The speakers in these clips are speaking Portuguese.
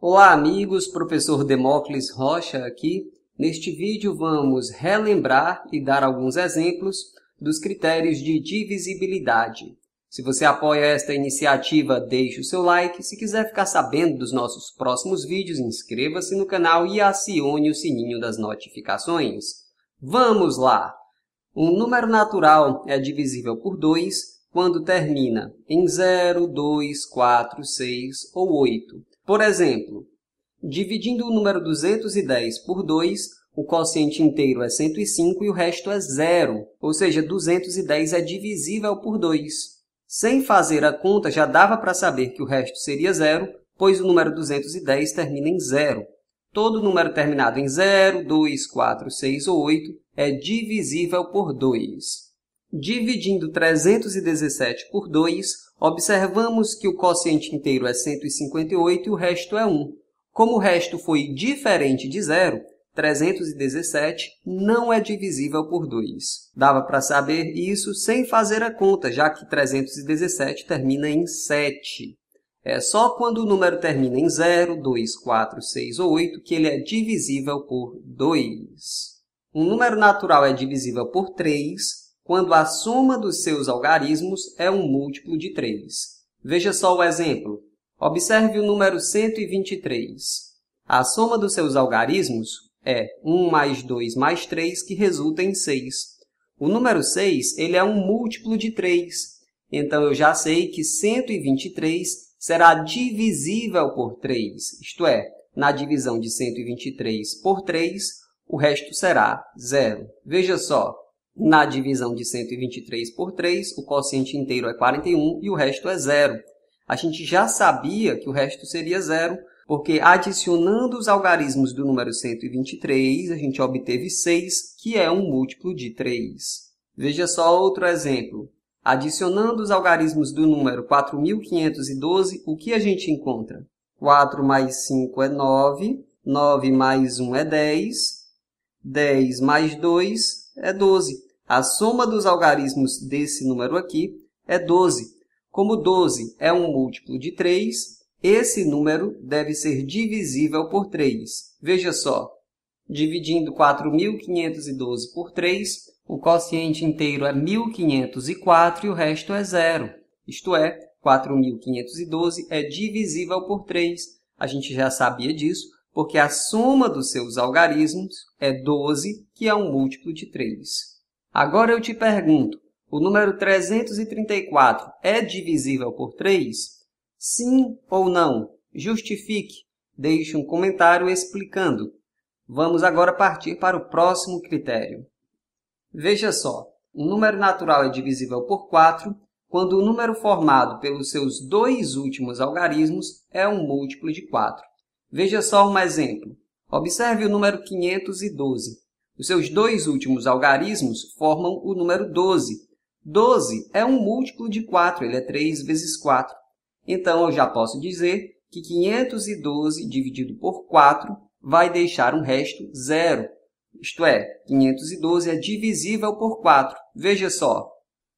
Olá, amigos, professor Demócles Rocha aqui. Neste vídeo vamos relembrar e dar alguns exemplos dos critérios de divisibilidade. Se você apoia esta iniciativa, deixe o seu like. Se quiser ficar sabendo dos nossos próximos vídeos, inscreva-se no canal e acione o sininho das notificações. Vamos lá! Um número natural é divisível por 2 quando termina em 0, 2, 4, 6 ou 8. Por exemplo, dividindo o número 210 por 2, o quociente inteiro é 105 e o resto é zero, ou seja, 210 é divisível por 2. Sem fazer a conta, já dava para saber que o resto seria zero, pois o número 210 termina em zero. Todo número terminado em 0, 2, 4, 6 ou 8 é divisível por 2. Dividindo 317 por 2, observamos que o quociente inteiro é 158 e o resto é 1. Como o resto foi diferente de zero, 317 não é divisível por 2. Dava para saber isso sem fazer a conta, já que 317 termina em 7. É só quando o número termina em 0, 2, 4, 6 ou 8 que ele é divisível por 2. Um número natural é divisível por 3, quando a soma dos seus algarismos é um múltiplo de 3. Veja só o exemplo. Observe o número 123. A soma dos seus algarismos é 1 mais 2 mais 3, que resulta em 6. O número 6 ele é um múltiplo de 3, então eu já sei que 123 será divisível por 3, isto é, na divisão de 123 por 3, o resto será zero. Veja só, na divisão de 123 por 3, o quociente inteiro é 41 e o resto é zero. A gente já sabia que o resto seria zero, porque adicionando os algarismos do número 123, a gente obteve 6, que é um múltiplo de 3. Veja só outro exemplo. Adicionando os algarismos do número 4.512, o que a gente encontra? 4 mais 5 é 9, 9 mais 1 é 10, 10 mais 2 é 12. A soma dos algarismos desse número aqui é 12. Como 12 é um múltiplo de 3, esse número deve ser divisível por 3. Veja só, dividindo 4.512 por 3, o quociente inteiro é 1.504 e o resto é zero. Isto é, 4.512 é divisível por 3. A gente já sabia disso, porque a soma dos seus algarismos é 12, que é um múltiplo de 3. Agora eu te pergunto, o número 334 é divisível por 3? Sim ou não? Justifique. Deixe um comentário explicando. Vamos agora partir para o próximo critério. Veja só, um número natural é divisível por 4 quando o número formado pelos seus dois últimos algarismos é um múltiplo de 4. Veja só um exemplo. Observe o número 512. Os seus dois últimos algarismos formam o número 12. 12 é um múltiplo de 4, ele é 3 vezes 4. Então, eu já posso dizer que 512 dividido por 4 vai deixar um resto zero. Isto é, 512 é divisível por 4. Veja só,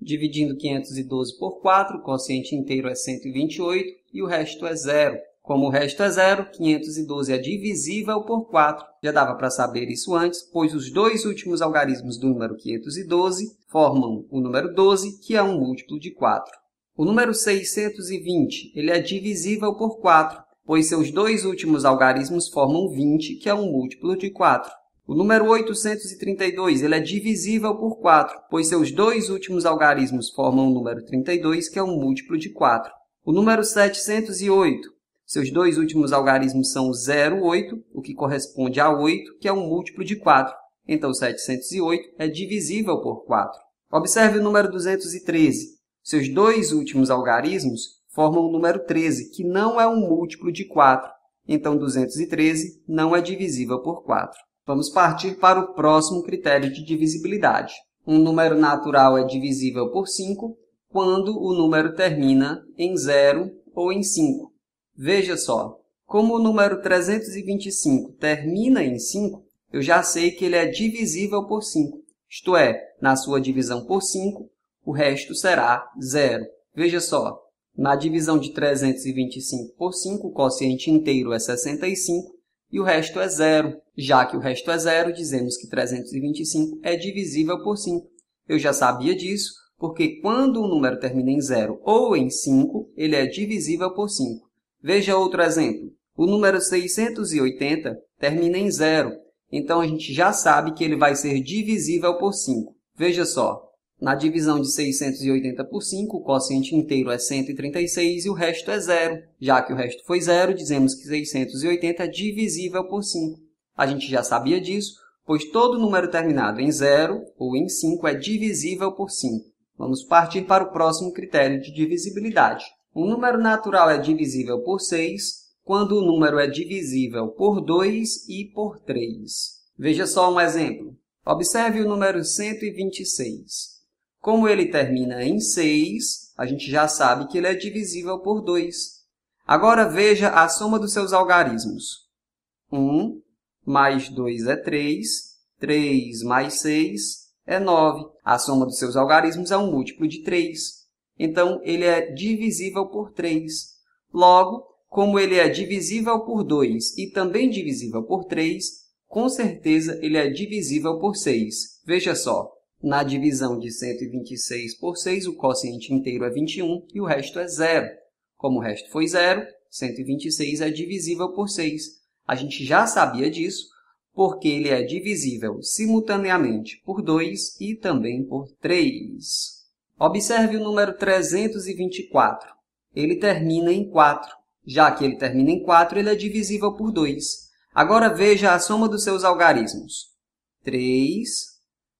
dividindo 512 por 4, o quociente inteiro é 128 e o resto é zero. Como o resto é zero, 512 é divisível por 4. Já dava para saber isso antes, pois os dois últimos algarismos do número 512 formam o número 12, que é um múltiplo de 4. O número 620 ele é divisível por 4, pois seus dois últimos algarismos formam 20, que é um múltiplo de 4. O número 832 ele é divisível por 4, pois seus dois últimos algarismos formam o número 32, que é um múltiplo de 4. O número 708 seus dois últimos algarismos são 0,8, o que corresponde a 8, que é um múltiplo de 4. Então, 708 é divisível por 4. Observe o número 213. Seus dois últimos algarismos formam o número 13, que não é um múltiplo de 4. Então, 213 não é divisível por 4. Vamos partir para o próximo critério de divisibilidade. Um número natural é divisível por 5 quando o número termina em 0 ou em 5. Veja só, como o número 325 termina em 5, eu já sei que ele é divisível por 5, isto é, na sua divisão por 5, o resto será zero. Veja só, na divisão de 325 por 5, o quociente inteiro é 65 e o resto é zero. Já que o resto é zero, dizemos que 325 é divisível por 5. Eu já sabia disso, porque quando um número termina em zero ou em 5, ele é divisível por 5. Veja outro exemplo. O número 680 termina em zero, então a gente já sabe que ele vai ser divisível por 5. Veja só, na divisão de 680 por 5, o quociente inteiro é 136 e o resto é zero. Já que o resto foi zero, dizemos que 680 é divisível por 5. A gente já sabia disso, pois todo número terminado em zero ou em 5 é divisível por 5. Vamos partir para o próximo critério de divisibilidade. O número natural é divisível por 6 quando o número é divisível por 2 e por 3. Veja só um exemplo. Observe o número 126. Como ele termina em 6, a gente já sabe que ele é divisível por 2. Agora veja a soma dos seus algarismos. 1 mais 2 é 3, 3 mais 6 é 9. A soma dos seus algarismos é um múltiplo de 3. Então, ele é divisível por 3. Logo, como ele é divisível por 2 e também divisível por 3, com certeza ele é divisível por 6. Veja só, na divisão de 126 por 6, o quociente inteiro é 21 e o resto é zero. Como o resto foi zero, 126 é divisível por 6. A gente já sabia disso, porque ele é divisível simultaneamente por 2 e também por 3. Observe o número 324. Ele termina em 4. Já que ele termina em 4, ele é divisível por 2. Agora veja a soma dos seus algarismos. 3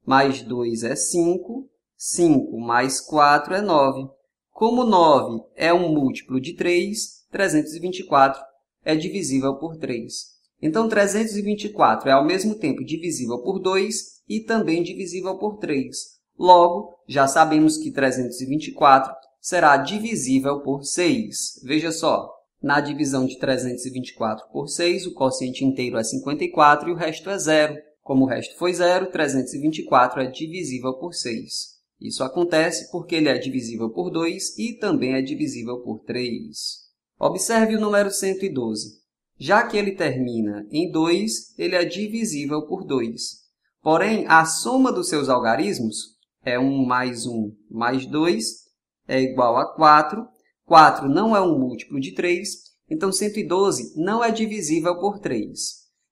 mais 2 é 5, 5 mais 4 é 9. Como 9 é um múltiplo de 3, 324 é divisível por 3. Então, 324 é ao mesmo tempo divisível por 2 e também divisível por 3. Logo, já sabemos que 324 será divisível por 6. Veja só, na divisão de 324 por 6, o quociente inteiro é 54 e o resto é zero. Como o resto foi zero, 324 é divisível por 6. Isso acontece porque ele é divisível por 2 e também é divisível por 3. Observe o número 112. Já que ele termina em 2, ele é divisível por 2. Porém, a soma dos seus algarismos, é 1 mais 1 mais 2, é igual a 4. 4 não é um múltiplo de 3, então 112 não é divisível por 3.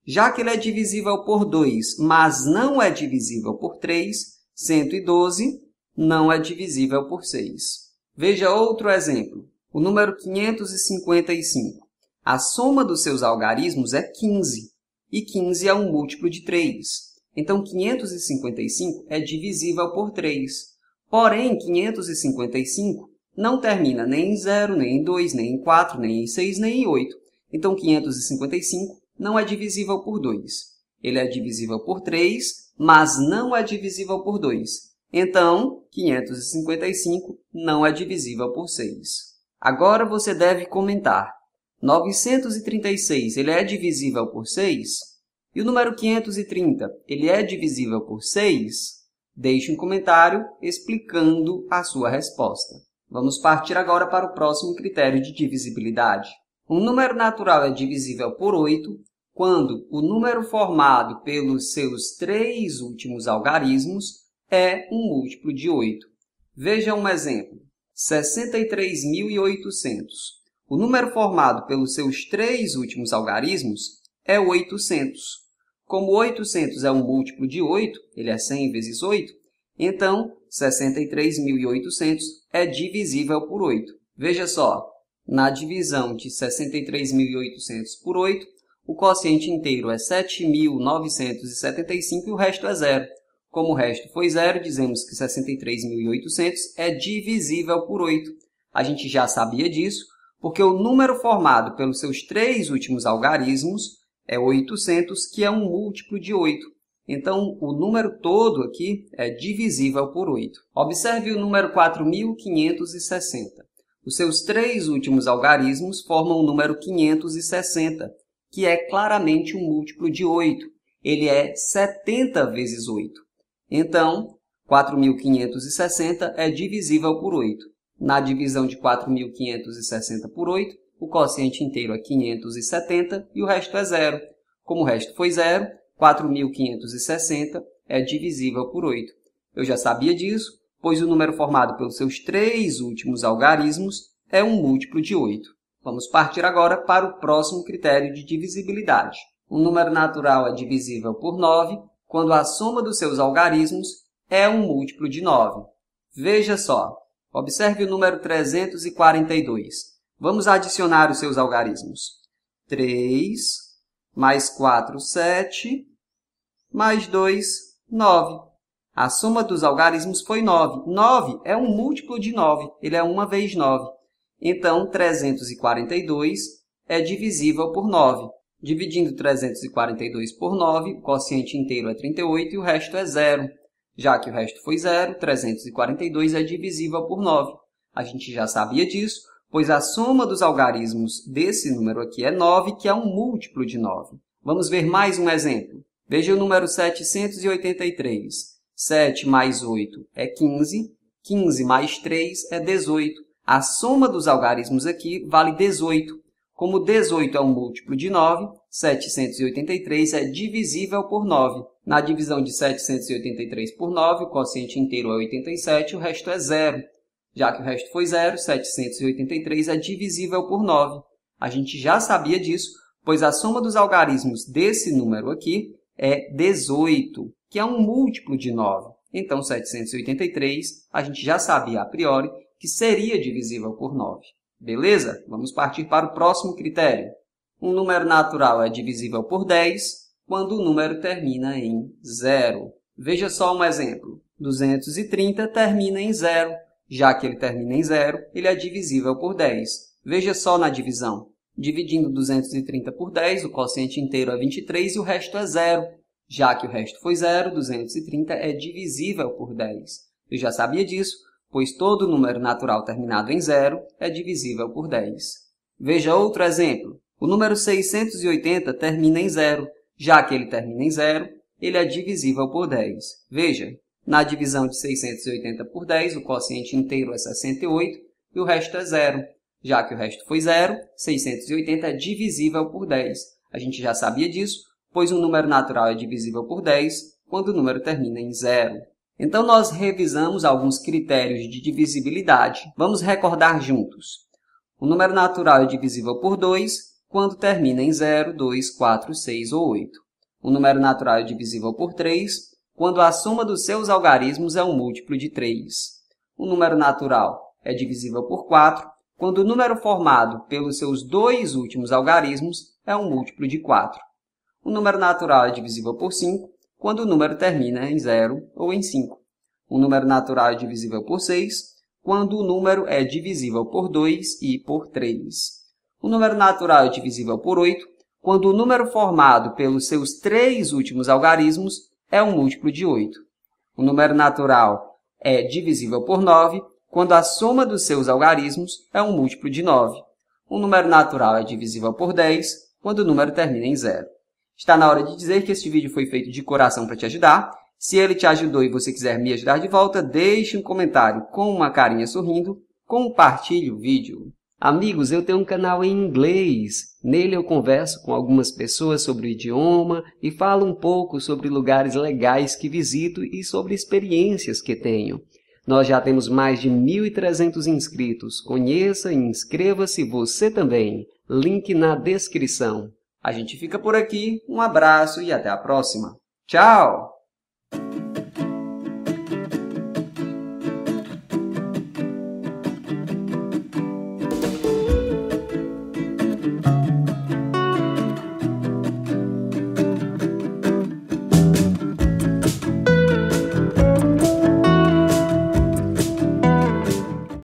Já que ele é divisível por 2, mas não é divisível por 3, 112 não é divisível por 6. Veja outro exemplo, o número 555. A soma dos seus algarismos é 15, e 15 é um múltiplo de 3. Então, 555 é divisível por 3. Porém, 555 não termina nem em 0, nem em 2, nem em 4, nem em 6, nem em 8. Então, 555 não é divisível por 2. Ele é divisível por 3, mas não é divisível por 2. Então, 555 não é divisível por 6. Agora você deve comentar. 936, ele é divisível por 6? E o número 530, ele é divisível por 6? Deixe um comentário explicando a sua resposta. Vamos partir agora para o próximo critério de divisibilidade. Um número natural é divisível por 8 quando o número formado pelos seus três últimos algarismos é um múltiplo de 8. Veja um exemplo. 63.800. O número formado pelos seus três últimos algarismos é 800. Como 800 é um múltiplo de 8, ele é 100 vezes 8, então 63.800 é divisível por 8. Veja só, na divisão de 63.800 por 8, o quociente inteiro é 7.975 e o resto é zero. Como o resto foi zero, dizemos que 63.800 é divisível por 8. A gente já sabia disso, porque o número formado pelos seus três últimos algarismos é 800, que é um múltiplo de 8. Então, o número todo aqui é divisível por 8. Observe o número 4560. Os seus três últimos algarismos formam o número 560, que é claramente um múltiplo de 8. Ele é 70 vezes 8. Então, 4.560 é divisível por 8. Na divisão de 4.560 por 8, o quociente inteiro é 570 e o resto é zero. Como o resto foi zero, 4.560 é divisível por 8. Eu já sabia disso, pois o número formado pelos seus três últimos algarismos é um múltiplo de 8. Vamos partir agora para o próximo critério de divisibilidade. Um número natural é divisível por 9 quando a soma dos seus algarismos é um múltiplo de 9. Veja só, observe o número 342. Vamos adicionar os seus algarismos. 3 mais 4, 7, mais 2, 9. A soma dos algarismos foi 9. 9 é um múltiplo de 9, ele é 1 vezes 9. Então, 342 é divisível por 9. Dividindo 342 por 9, o quociente inteiro é 38 e o resto é zero. Já que o resto foi zero, 342 é divisível por 9. A gente já sabia disso, pois a soma dos algarismos desse número aqui é 9, que é um múltiplo de 9. Vamos ver mais um exemplo. Veja o número 783. 7 mais 8 é 15, 15 mais 3 é 18. A soma dos algarismos aqui vale 18. Como 18 é um múltiplo de 9, 783 é divisível por 9. Na divisão de 783 por 9, o quociente inteiro é 87, o resto é zero já que o resto foi zero, 783 é divisível por 9. A gente já sabia disso, pois a soma dos algarismos desse número aqui é 18, que é um múltiplo de 9. Então, 783, a gente já sabia a priori que seria divisível por 9. Beleza? Vamos partir para o próximo critério. Um número natural é divisível por 10 quando o número termina em zero. Veja só um exemplo. 230 termina em zero, já que ele termina em zero, ele é divisível por 10. Veja só na divisão. Dividindo 230 por 10, o quociente inteiro é 23 e o resto é zero. Já que o resto foi zero, 230 é divisível por 10. Eu já sabia disso, pois todo número natural terminado em zero é divisível por 10. Veja outro exemplo. O número 680 termina em zero. Já que ele termina em zero, ele é divisível por 10. Veja, na divisão de 680 por 10, o quociente inteiro é 68 e o resto é zero. Já que o resto foi zero, 680 é divisível por 10. A gente já sabia disso, pois um número natural é divisível por 10 quando o número termina em zero. Então, nós revisamos alguns critérios de divisibilidade. Vamos recordar juntos. O número natural é divisível por 2 quando termina em 0, 2, 4, 6 ou 8. O número natural é divisível por 3 quando a soma dos seus algarismos é um múltiplo de 3. O número natural é divisível por 4 quando o número formado pelos seus dois últimos algarismos é um múltiplo de 4. O número natural é divisível por 5 quando o número termina em 0 ou em 5. O número natural é divisível por 6 quando o número é divisível por 2 e por 3. O número natural é divisível por 8 quando o número formado pelos seus três últimos algarismos é um múltiplo de 8. O número natural é divisível por 9 quando a soma dos seus algarismos é um múltiplo de 9. O número natural é divisível por 10 quando o número termina em zero. Está na hora de dizer que este vídeo foi feito de coração para te ajudar. Se ele te ajudou e você quiser me ajudar de volta, deixe um comentário com uma carinha sorrindo, compartilhe o vídeo. Amigos, eu tenho um canal em inglês. Nele eu converso com algumas pessoas sobre o idioma e falo um pouco sobre lugares legais que visito e sobre experiências que tenho. Nós já temos mais de 1.300 inscritos. Conheça e inscreva-se você também. Link na descrição. A gente fica por aqui. Um abraço e até a próxima. Tchau!